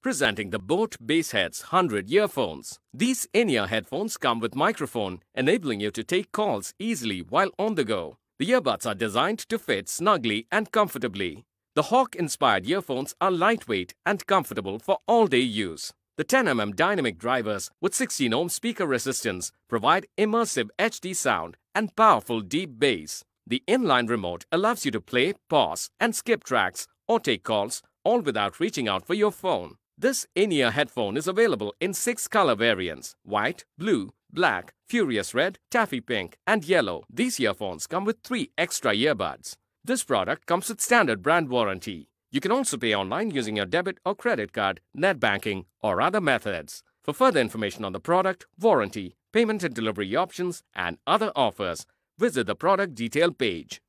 Presenting the Boat Basshead's 100 earphones. These in-ear headphones come with microphone, enabling you to take calls easily while on the go. The earbuds are designed to fit snugly and comfortably. The Hawk-inspired earphones are lightweight and comfortable for all-day use. The 10mm dynamic drivers with 16 ohm speaker resistance provide immersive HD sound and powerful deep bass. The inline remote allows you to play, pause, and skip tracks or take calls, all without reaching out for your phone. This in-ear headphone is available in six color variants, white, blue, black, furious red, taffy pink, and yellow. These earphones come with three extra earbuds. This product comes with standard brand warranty. You can also pay online using your debit or credit card, net banking, or other methods. For further information on the product, warranty, payment and delivery options, and other offers, visit the product detail page.